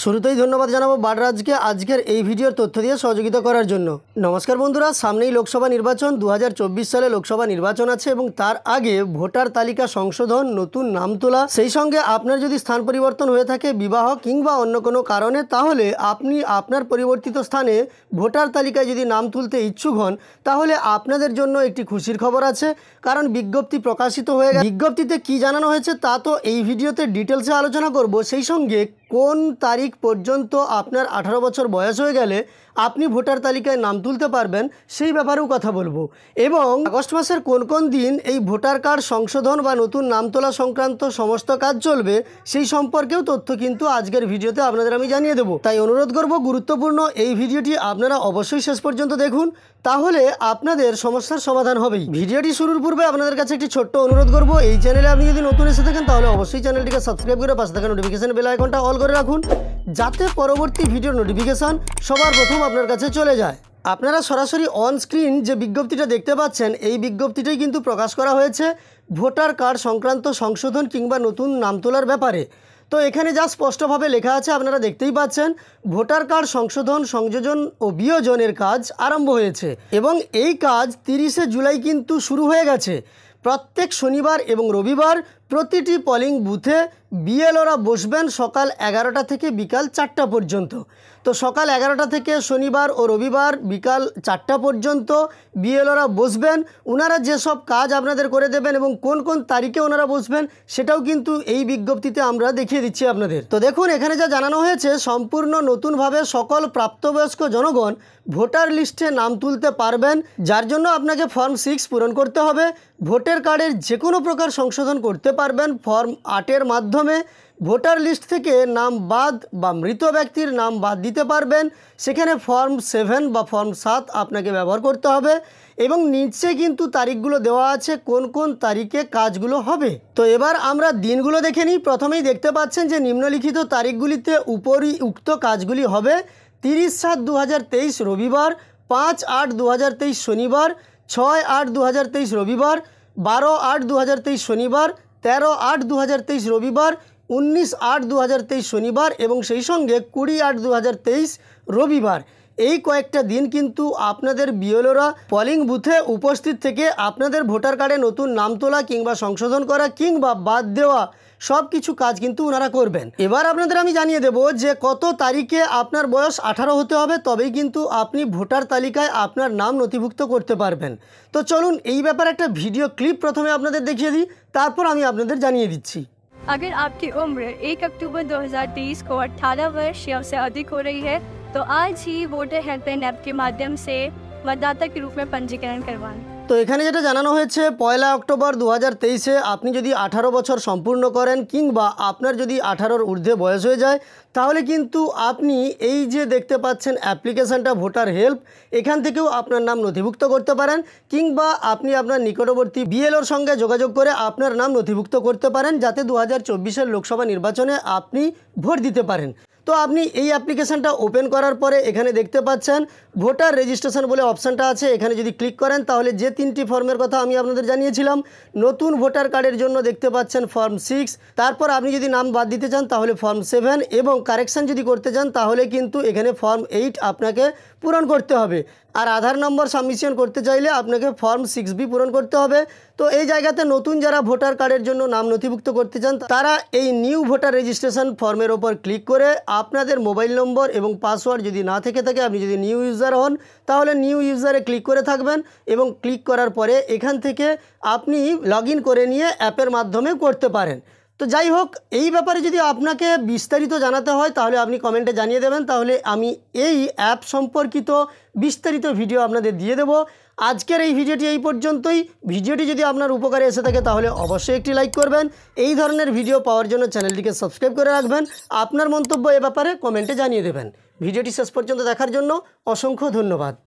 শুরুতেই ধন্যবাদ জানাবো বাডরাজকে আজকের এই ভিডিওর তথ্য দিয়ে সহযোগিতা করার জন্য নমস্কার বন্ধুরা সামনেই লোকসভা নির্বাচন দু সালে লোকসভা নির্বাচন আছে এবং তার আগে ভোটার তালিকা সংশোধন নতুন নাম তোলা সেই সঙ্গে আপনার যদি স্থান পরিবর্তন হয়ে থাকে বিবাহ কিংবা অন্য কোনো কারণে তাহলে আপনি আপনার পরিবর্তিত স্থানে ভোটার তালিকায় যদি নাম তুলতে ইচ্ছুক হন তাহলে আপনাদের জন্য একটি খুশির খবর আছে কারণ বিজ্ঞপ্তি প্রকাশিত হয়ে গেছে বিজ্ঞপ্তিতে কি জানানো হয়েছে তা তো এই ভিডিওতে ডিটেলসে আলোচনা করব সেই সঙ্গে কোন তারিখ পর্যন্ত আপনার আঠারো বছর বয়স হয়ে গেলে আপনি ভোটার তালিকায় নাম তুলতে পারবেন সেই ব্যাপারেও কথা বলবো এবং আগস্ট মাসের কোন কোন দিন এই ভোটার কার্ড সংশোধন বা নতুন নাম তোলা সংক্রান্ত সমস্ত কাজ চলবে সেই সম্পর্কেও তথ্য কিন্তু আজকের ভিডিওতে আপনাদের আমি জানিয়ে দেবো তাই অনুরোধ করব গুরুত্বপূর্ণ এই ভিডিওটি আপনারা অবশ্যই শেষ পর্যন্ত দেখুন তাহলে আপনাদের সমস্যার সমাধান হবেই ভিডিওটি শুরুর পূর্বে আপনাদের কাছে একটি ছোট্ট অনুরোধ করব এই চ্যানেলে আপনি যদি নতুন এসে থাকেন তাহলে অবশ্যই চ্যানেলটিকে সাবস্ক্রাইব করে পাশে থাকা নোটিফিকেশন বেল আইকনটা অল করে রাখুন যাতে পরবর্তী ভিডিওর নোটিফিকেশান সবার প্রথম আপনার কাছে চলে যায় আপনারা সরাসরি অন স্ক্রিন যে বিজ্ঞপ্তিটা দেখতে পাচ্ছেন এই বিজ্ঞপ্তিটাই কিন্তু প্রকাশ করা হয়েছে ভোটার কার্ড সংক্রান্ত সংশোধন কিংবা নতুন নাম তোলার ব্যাপারে তো এখানে যা স্পষ্টভাবে লেখা আছে আপনারা দেখতেই পাচ্ছেন ভোটার কার্ড সংশোধন সংযোজন ও বিয়োজনের কাজ আরম্ভ হয়েছে এবং এই কাজ তিরিশে জুলাই কিন্তু শুরু হয়ে গেছে প্রত্যেক শনিবার এবং রবিবার প্রতিটি পলিং বুথে বিএলওরা বসবেন সকাল এগারোটা থেকে বিকাল চারটা পর্যন্ত তো সকাল এগারোটা থেকে শনিবার ও রবিবার বিকাল চারটা পর্যন্ত বিএলওরা বসবেন ওনারা যেসব কাজ আপনাদের করে দেবেন এবং কোন কোন তারিখে ওনারা বসবেন সেটাও কিন্তু এই বিজ্ঞপ্তিতে আমরা দেখিয়ে দিচ্ছি আপনাদের তো দেখুন এখানে যা জানানো হয়েছে সম্পূর্ণ নতুনভাবে সকল প্রাপ্তবয়স্ক জনগণ ভোটার লিস্টে নাম তুলতে পারবেন যার জন্য আপনাকে ফর্ম সিক্স পূরণ করতে হবে ভোটের কার্ডের যে কোনো প্রকার সংশোধন করতে পারবেন ফর্ম আটের মাধ্যমে ভোটার লিস্ট থেকে নাম বাদ বা মৃত ব্যক্তির নাম বাদ দিতে পারবেন সেখানে ফর্ম সেভেন বা ফর্ম সাত আপনাকে ব্যবহার করতে হবে এবং নিচে কিন্তু তারিখগুলো দেওয়া আছে কোন কোন তারিখে কাজগুলো হবে তো এবার আমরা দিনগুলো দেখে নিই প্রথমেই দেখতে পাচ্ছেন যে নিম্নলিখিত তারিখগুলিতে উপরই উক্ত কাজগুলি হবে তিরিশ সাত দু রবিবার পাঁচ আট দু শনিবার ছয় আট দু রবিবার বারো আট দু শনিবার তেরো আট দু রবিবার উনিশ আট দু শনিবার এবং সেই সঙ্গে কুড়ি আট দু রবিবার এই কয়েকটা দিন কিন্তু আপনাদের বিএলওরা পলিং বুথে উপস্থিত থেকে আপনাদের ভোটার কার্ডে নতুন নাম তোলা কিংবা সংশোধন করা কিংবা বাদ দেওয়া সব কিছু কাজ কিন্তু ওনারা করবেন এবার আপনাদের আমি জানিয়ে দেব যে কত তারিখে আপনার বয়স আঠারো হতে হবে তবেই কিন্তু আপনি ভোটার তালিকায় আপনার নাম নথিভুক্ত করতে পারবেন তো চলুন এই ব্যাপারে একটা ভিডিও ক্লিপ প্রথমে আপনাদের দেখিয়ে দিই তারপর আমি আপনাদের জানিয়ে দিচ্ছি अगर आपकी उम्र 1 अक्टूबर 2023 को 18 वर्ष या उससे अधिक हो रही है तो आज ही वोटर हेल्पलाइन ऐप के माध्यम से मतदाता के रूप में पंजीकरण करवाएं তো এখানে যেটা জানানো হয়েছে পয়লা অক্টোবর দু হাজার আপনি যদি আঠারো বছর সম্পূর্ণ করেন কিংবা আপনার যদি আঠারোর ঊর্ধ্বে বয়স হয়ে যায় তাহলে কিন্তু আপনি এই যে দেখতে পাচ্ছেন অ্যাপ্লিকেশানটা ভোটার হেল্প এখান থেকেও আপনার নাম নথিভুক্ত করতে পারেন কিংবা আপনি আপনার নিকটবর্তী বিএলওর সঙ্গে যোগাযোগ করে আপনার নাম নথিভুক্ত করতে পারেন যাতে দু হাজার লোকসভা নির্বাচনে আপনি ভোট দিতে পারেন তো আপনি এই অ্যাপ্লিকেশানটা ওপেন করার পরে এখানে দেখতে পাচ্ছেন ভোটার রেজিস্ট্রেশন বলে অপশানটা আছে এখানে যদি ক্লিক করেন তাহলে যে তিনটি ফর্মের কথা আমি আপনাদের জানিয়েছিলাম নতুন ভোটার কার্ডের জন্য দেখতে পাচ্ছেন ফর্ম সিক্স তারপর আপনি যদি নাম বাদ দিতে চান তাহলে ফর্ম সেভেন এবং কারেকশান যদি করতে চান তাহলে কিন্তু এখানে ফর্ম এইট আপনাকে পূরণ করতে হবে আর আধার নম্বর সাবমিশন করতে চাইলে আপনাকে ফর্ম সিক্স বি পূরণ করতে হবে তো এই জায়গাতে নতুন যারা ভোটার কার্ডের জন্য নাম নথিভুক্ত করতে চান তারা এই নিউ ভোটার রেজিস্ট্রেশন ফর্মের ওপর ক্লিক করে আপনাদের মোবাইল নম্বর এবং পাসওয়ার্ড যদি না থেকে থাকে আপনি যদি নিউ ইউজার হন তাহলে নিউ ইউজারে ক্লিক করে থাকবেন এবং ক্লিক করার পরে এখান থেকে আপনি লগ করে নিয়ে অ্যাপের মাধ্যমে করতে পারেন তো যাই হোক এই ব্যাপারে যদি আপনাকে বিস্তারিত জানাতে হয় তাহলে আপনি কমেন্টে জানিয়ে দেবেন তাহলে আমি এই অ্যাপ সম্পর্কিত বিস্তারিত ভিডিও আপনাদের দিয়ে দেব আজকের এই ভিডিওটি এই পর্যন্তই ভিডিওটি যদি আপনার উপকারে এসে থাকে তাহলে অবশ্যই একটি লাইক করবেন এই ধরনের ভিডিও পাওয়ার জন্য চ্যানেলটিকে সাবস্ক্রাইব করে রাখবেন আপনার মন্তব্য এ ব্যাপারে কমেন্টে জানিয়ে দেবেন ভিডিওটি শেষ পর্যন্ত দেখার জন্য অসংখ্য ধন্যবাদ